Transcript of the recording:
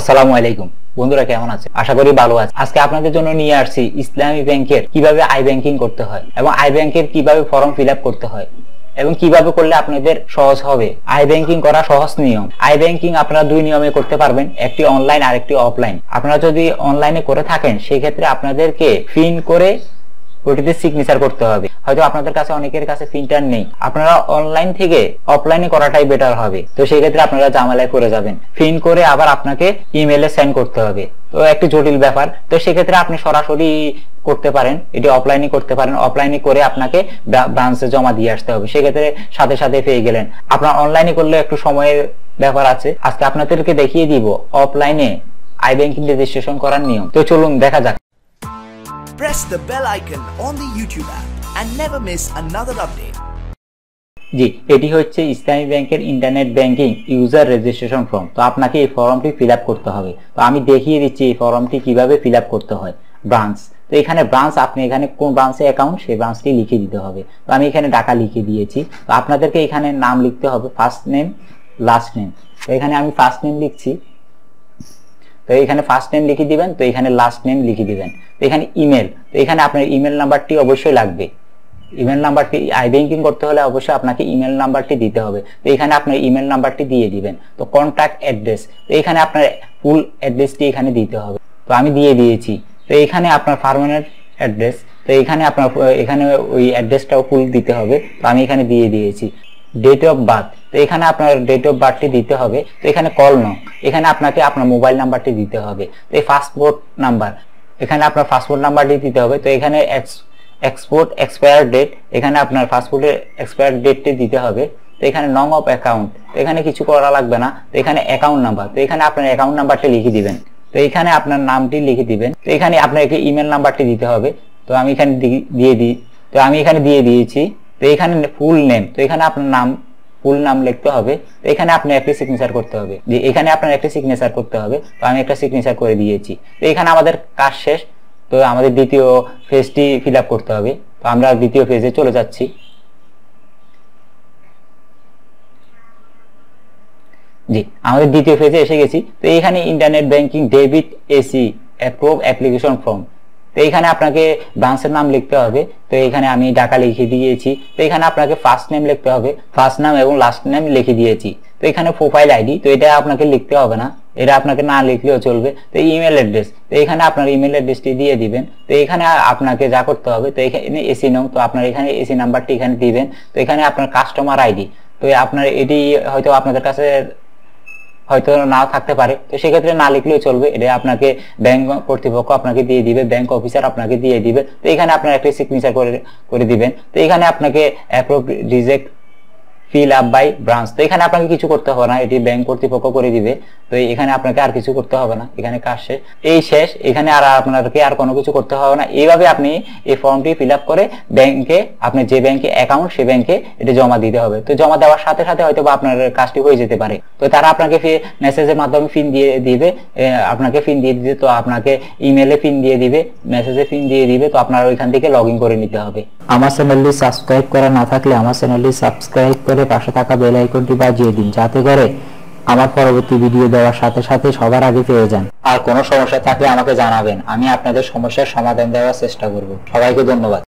আসসালামু আলাইকুম বন্ধুরা কেমন আছে আশা করি ভালো আছে আজকে আপনাদের জন্য নিয়ে আসছি ইসলামী ব্যাংকের কিভাবে আই ব্যাংকিং করতে হয় এবং আই ব্যাংকের কিভাবে ফর্ম ফিল করতে হয় এবং কিভাবে করলে আপনাদের সহজ হবে আই ব্যাংকিং করা সহজ নিয়ম আই ব্যাংকিং আপনারা দুই নিয়মে করতে পারবেন একটি অনলাইন আর একটি অফলাইন আপনারা যদি অনলাইনে করে থাকেন সেক্ষেত্রে আপনাদেরকে ফিন করে ওটিতে সিগনেচার করতে হবে হয়তো আপনাদের কাছে অনেকের কাছে প্রিন্টার নেই আপনারা অনলাইন থেকে অফলাইনে করাটাই বেটার হবে তো সেই ক্ষেত্রে আপনারা জামালায় করে যাবেন প্রিন্ট করে আবার আপনাকে ইমেলে সেন্ড করতে হবে তো একটু জটিল ব্যাপার তো সেক্ষেত্রে আপনি সরাসরি করতে পারেন এটি অফলাইনে করতে পারেন অফলাইনে করে আপনাকে ব্রাঞ্চে জমা দিয়ে আসতে হবে সেক্ষেত্রে সাথে সাথে পেয়ে গেলেন আপনার অনলাইনে করলে একটু সময়ের ব্যাপার আছে আজকে আপনাদেরকে দেখিয়ে দিব অফলাইনে আই ব্যাংকিং রেজিস্ট্রেশন করার নিয়ম তো চলুন দেখা যাক Press the bell icon on the YouTube app. and never miss another update. জি এটি হচ্ছে ইসলামী ব্যাংকের internet banking user registration form তো আপনাকে এই ফর্মটি ফিল করতে হবে তো আমি দেখিয়ে দিচ্ছি এই ফর্মটি কিভাবে ফিল করতে হয় ব্রাঞ্চ তো এখানে ব্রাঞ্চ আপনি এখানে কোন ব্রাঞ্চে অ্যাকাউন্ট সেই ব্রাঞ্চটি লিখে দিতে হবে তো আমি এখানে টাকা লিখে দিয়েছি তো আপনাদেরকে এখানে নাম লিখতে হবে ফার্স্ট নেম লাস্ট নেম তো এখানে আমি ফার্স্ট নেম লিখছি তো এখানে ফার্স্ট নেম লিখে দিবেন তো এখানে লাস্ট নেম লিখে দিবেন তো এখানে ইমেল তো এখানে আপনার ইমেল নাম্বারটি অবশ্যই লাগবে ইমেল নাম্বারটি আই ব্যাংকিং করতে হলে অবশ্যই আপনাকে ইমেল নাম্বারটি দিতে হবে তো এখানে আপনার ইমেল নাম্বারটি দিয়ে দিবেন তো কন্ট্যাক্ট অ্যাড্রেস তো এখানে আপনার ফুল অ্যাড্রেসটি এখানে দিতে হবে তো আমি দিয়ে দিয়েছি তো এখানে আপনার পার্মানেন্ট অ্যাড্রেস তো এখানে আপনার এখানে ওই অ্যাড্রেসটাও ফুল দিতে হবে তো আমি এখানে দিয়ে দিয়েছি ডেট অফ বার্থ তো এখানে আপনার ডেট অফ বার্থটি দিতে হবে তো এখানে কল ন এখানে আপনাকে আপনার মোবাইল নাম্বারটি দিতে হবে তো এই পাসপোর্ট নাম্বার এখানে আপনার পাসপোর্ট নাম্বারটি দিতে হবে তো এখানে এক্সপোর্ট এক্সপায়ার ডেট এখানে আপনার পাসপোর্টের এক্সপায়ার ডেটটি দিতে হবে তো এখানে নং অফ অ্যাকাউন্ট তো এখানে কিছু করা লাগবে না তো এখানে অ্যাকাউন্ট নাম্বার তো এখানে আপনার অ্যাকাউন্ট নাম্বারটি লিখে দিবেন তো এখানে আপনার নামটি লিখে দিবেন তো এখানে আপনাকে ইমেল নাম্বারটি দিতে হবে তো আমি এখানে দিয়ে দিই তো আমি এখানে দিয়ে দিয়েছি তো এখানে ফুল নেম তো এখানে আপনার নাম ফুল নাম লিখতে হবে তো এখানে আপনি একটি সিগনেচার করতে হবে যে এখানে আপনার একটি সিগনেচার করতে হবে তো আমি একটা সিগনেচার করে দিয়েছি তো এখানে আমাদের কাজ শেষ তো আমাদের দ্বিতীয় ফেজটি ফিল করতে হবে তো আমরা দ্বিতীয় ফেজে চলে যাচ্ছি জি আমাদের দ্বিতীয় ফেজে এসে গেছি তো এখানে internet banking debit AC approve application form তো এইখানে আপনাকে ব্রাঞ্চের নাম লিখতে হবে তো এখানে আমি ডাকা লিখে দিয়েছি তো এখানে আপনাকে ফার্স্ট নেম লিখতে হবে ফার্স্ট নাম এবং লাস্ট নেম লিখে দিয়েছি তো এখানে প্রোফাইল আইডি তো এটা আপনাকে লিখতে হবে না এটা আপনাকে না লিখলেও চলবে তো ইমেল অ্যাড্রেস তো এখানে আপনার ইমেল অ্যাড্রেসটি দিয়ে দিবেন তো এখানে আপনাকে যা করতে হবে তো এখানে এসি নং তো আপনার এখানে এসি নাম্বারটি এখানে দিবেন তো এখানে আপনার কাস্টমার আইডি তো আপনার এটি হয়তো আপনাদের কাছে হয়তো না থাকতে পারে তো সেক্ষেত্রে না লিখলেও চলবে এটা আপনাকে ব্যাংক কর্তৃপক্ষ আপনাকে দিয়ে দিবে ব্যাংক অফিসার আপনাকে দিয়ে দিবে তো এখানে আপনার একটা সিগনেচার করে করে দিবেন তো এখানে আপনাকে approve reject fill up by branch তো এখানে আপনাকে কিছু করতে হবে না এটি ব্যাংক কর্তৃপক্ষ করে দিবে তো এখানে আপনাকে আর কিছু করতে হবে না এখানে কাজ শেষ এই শেষ এখানে আর আপনাকে আর কোনো কিছু করতে হবে না এইভাবে আপনি এই ফর্মটি ফিল করে ব্যাংকে আপনি যে ব্যাংকে অ্যাকাউন্ট সে ব্যাংকে এটি জমা দিতে হবে তো জমা দেওয়ার সাথে সাথে হয়তো আপনার কাজটি হয়ে যেতে পারে তো তারা আপনাকে মেসেজের মাধ্যমে ফিন দিয়ে দিবে আপনাকে ফিন দিয়ে দিতে তো আপনাকে ইমেলে ফিন দিয়ে দিবে মেসেজে ফিন দিয়ে দিবে তো আপনার ওইখান থেকে লগ করে নিতে হবে আমার চ্যানেলটি সাবস্ক্রাইব করা না থাকলে আমার চ্যানেলটি সাবস্ক্রাইব করে করে পাশে থাকা বেল আইকনটি বাজিয়ে দিন যাতে করে আমার পরবর্তী ভিডিও দেওয়ার সাথে সাথে সবার আগে পেয়ে যান আর কোনো সমস্যা থাকলে আমাকে জানাবেন আমি আপনাদের সমস্যার সমাধান দেওয়ার চেষ্টা করব সবাইকে ধন্যবাদ